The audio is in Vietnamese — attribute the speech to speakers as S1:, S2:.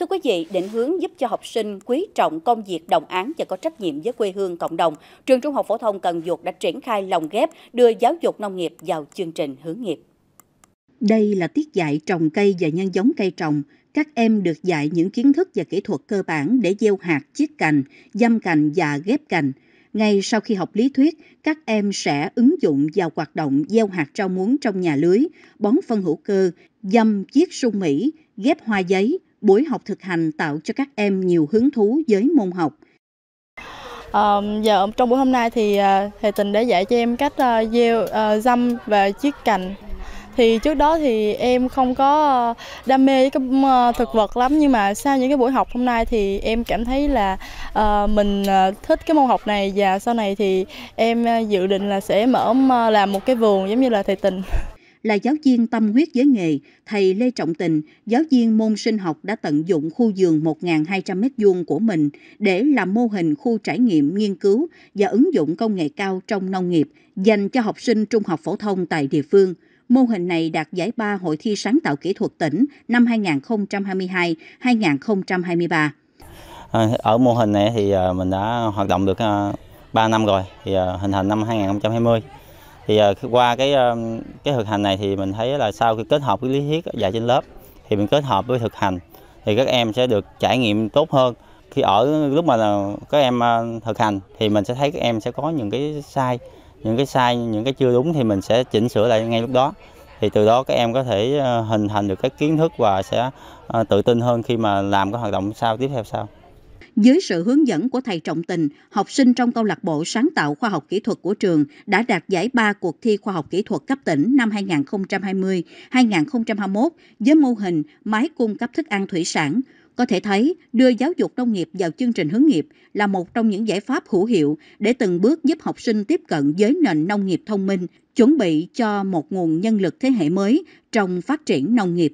S1: Thưa quý vị, định hướng giúp cho học sinh quý trọng công việc đồng án và có trách nhiệm với quê hương cộng đồng, trường Trung học phổ thông Cần Duộc đã triển khai lồng ghép đưa giáo dục nông nghiệp vào chương trình hướng nghiệp. Đây là tiết dạy trồng cây và nhân giống cây trồng. Các em được dạy những kiến thức và kỹ thuật cơ bản để gieo hạt, chiết cành, dăm cành và ghép cành. Ngay sau khi học lý thuyết, các em sẽ ứng dụng vào hoạt động gieo hạt rau muống trong nhà lưới, bón phân hữu cơ, dăm chiết sung Mỹ, ghép hoa giấy, buổi học thực hành tạo cho các em nhiều hứng thú với môn học.
S2: À, giờ trong buổi hôm nay thì à, thầy Tình đã dạy cho em cách uh, gieo uh, à, dăm và chiết cành. Thì trước đó thì em không có đam mê với cái thực vật lắm nhưng mà sau những cái buổi học hôm nay thì em cảm thấy là uh, mình thích cái môn học này và sau này thì em dự định là sẽ mở làm một cái vườn giống như là thầy Tình
S1: là giáo viên tâm huyết với nghề, thầy Lê Trọng Tình, giáo viên môn sinh học đã tận dụng khu vườn 1.200m2 của mình để làm mô hình khu trải nghiệm nghiên cứu và ứng dụng công nghệ cao trong nông nghiệp dành cho học sinh trung học phổ thông tại địa phương. Mô hình này đạt giải ba Hội thi sáng tạo kỹ thuật tỉnh năm 2022-2023.
S3: À, ở mô hình này thì à, mình đã hoạt động được 3 à, năm rồi, thì hình thành năm 2020 thì ờ, qua cái ờ, cái thực hành này thì mình thấy là sau khi kết hợp với lý thuyết dạy trên lớp thì mình kết hợp với thực hành thì các em sẽ được trải nghiệm tốt hơn khi ở lúc mà các em ờ, thực hành thì mình sẽ thấy các em sẽ có những cái sai những cái sai những cái chưa đúng thì mình sẽ chỉnh sửa lại ngay lúc đó thì từ đó các em có thể hình thành được các kiến thức và sẽ tự tin hơn khi mà làm các hoạt động sau tiếp theo sau
S1: dưới sự hướng dẫn của thầy Trọng Tình, học sinh trong câu lạc bộ sáng tạo khoa học kỹ thuật của trường đã đạt giải ba cuộc thi khoa học kỹ thuật cấp tỉnh năm 2020-2021 với mô hình máy cung cấp thức ăn thủy sản. Có thể thấy, đưa giáo dục nông nghiệp vào chương trình hướng nghiệp là một trong những giải pháp hữu hiệu để từng bước giúp học sinh tiếp cận với nền nông nghiệp thông minh, chuẩn bị cho một nguồn nhân lực thế hệ mới trong phát triển nông nghiệp.